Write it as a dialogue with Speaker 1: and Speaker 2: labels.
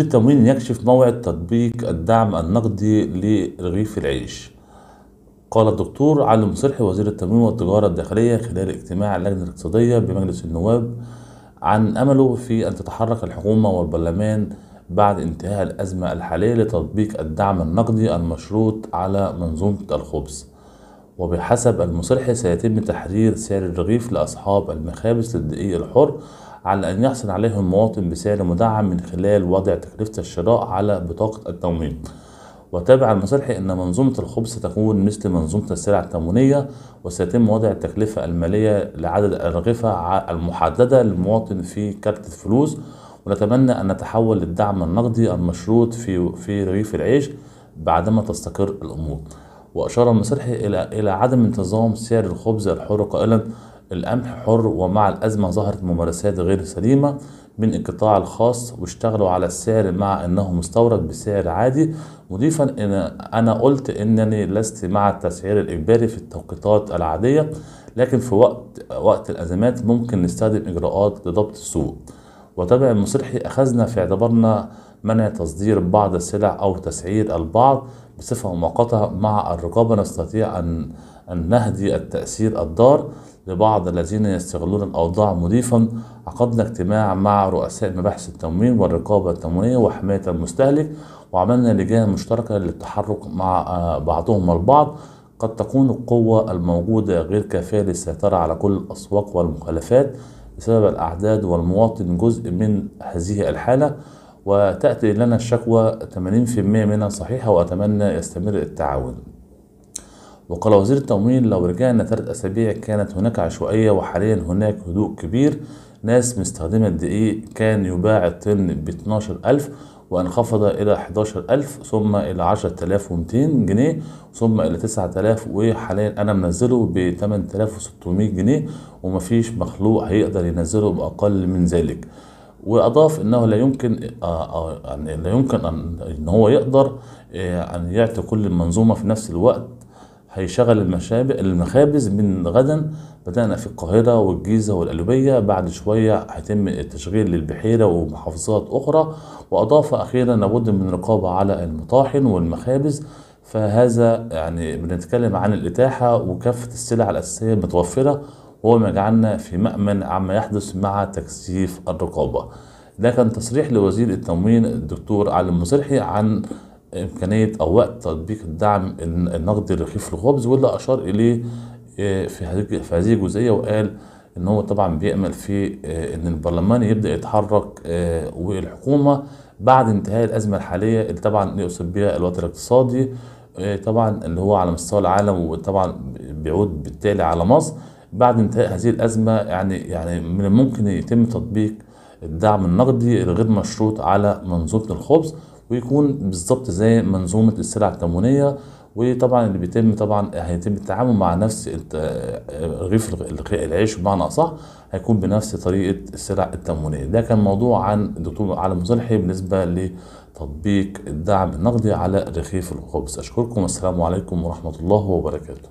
Speaker 1: التموين يكشف موعد تطبيق الدعم النقدي لرغيف العيش قال الدكتور علي مصرحي وزير التموين والتجارة الداخلية خلال اجتماع اللجنة الاقتصادية بمجلس النواب عن أمله في أن تتحرك الحكومة والبرلمان بعد انتهاء الأزمة الحالية لتطبيق الدعم النقدي المشروط على منظومة الخبز وبحسب المصرحي سيتم تحرير سعر الرغيف لأصحاب المخابز للدقيق الحر على أن يحصل عليها المواطن بسعر مدعم من خلال وضع تكلفة الشراء على بطاقة التموين وتابع المصلحي أن منظومة الخبز ستكون مثل منظومة السلع التموينية وسيتم وضع التكلفة المالية لعدد الأرغفة المحددة للمواطن في كارت الفلوس ونتمنى أن نتحول للدعم النقدي المشروط في في رغيف العيش بعدما تستقر الأمور وأشار المسرحي إلى إلى عدم انتظام سعر الخبز الحر قائلا القمح حر ومع الأزمة ظهرت ممارسات غير سليمة من القطاع الخاص واشتغلوا على السعر مع أنه مستورد بسعر عادي مضيفا أن أنا قلت أنني لست مع التسعير الإجباري في التوقيتات العادية لكن في وقت وقت الأزمات ممكن نستخدم إجراءات لضبط السوق وتبع المصرحي أخذنا في اعتبارنا منع تصدير بعض السلع أو تسعير البعض بصفة مؤقتة مع الرقابة نستطيع أن أن نهدي التأثير الضار لبعض الذين يستغلون الأوضاع مضيفا عقدنا اجتماع مع رؤساء مباحث التموين والرقابة التموينية وحماية المستهلك وعملنا لجان مشتركة للتحرك مع آه، بعضهم البعض قد تكون القوة الموجودة غير كافية للسيطرة على كل الأسواق والمخالفات بسبب الأعداد والمواطن جزء من هذه الحالة وتأتي لنا الشكوى 80% منها صحيحة وأتمنى يستمر التعاون وقال وزير التموين لو رجعنا ثلاث أسابيع كانت هناك عشوائية وحاليا هناك هدوء كبير ناس مستخدمة الدقيق كان يباع الطن ب 12000 وانخفض إلى 11000 ثم إلى 10200 جنيه ثم إلى 9000 وحاليا أنا منزله ب 8600 جنيه ومفيش مخلوق هيقدر ينزله بأقل من ذلك واضاف انه لا يمكن آه، آه، يعني لا يمكن ان هو يقدر آه، ان يعطي كل المنظومه في نفس الوقت هيشغل المخابز من غدا بدأنا في القاهرة والجيزة والألوبية بعد شوية هيتم التشغيل للبحيرة ومحافظات أخرى وأضاف أخيرا لابد من رقابة على المطاحن والمخابز فهذا يعني بنتكلم عن الإتاحة وكافة السلع الأساسية متوفرة وهو ما جعلنا في مأمن عما يحدث مع تكثيف الرقابة ده كان تصريح لوزير التموين الدكتور علي المصرحي عن امكانيه او وقت تطبيق الدعم النقدي الرخيص للخبز واللي اشار اليه آه، في هذه الجزئيه وقال ان هو طبعا بيامل في آه، ان البرلمان يبدا يتحرك آه، والحكومه بعد انتهاء الازمه الحاليه اللي طبعا يقصد بها الوضع الاقتصادي طبعا اللي هو على مستوى العالم وطبعا بيعود بالتالي على مصر بعد انتهاء هذه الازمه يعني يعني من الممكن يتم تطبيق الدعم النقدي الغير مشروط على منظومه الخبز ويكون بالظبط زي منظومه السلع التموينيه وطبعا اللي بيتم طبعا هيتم التعامل مع نفس رغيف العيش بمعنى اصح هيكون بنفس طريقه السلع التموينيه ده كان موضوع عن الدكتور علي مصلحي بالنسبه لتطبيق الدعم النقدي على رغيف الخبز اشكركم والسلام عليكم ورحمه الله وبركاته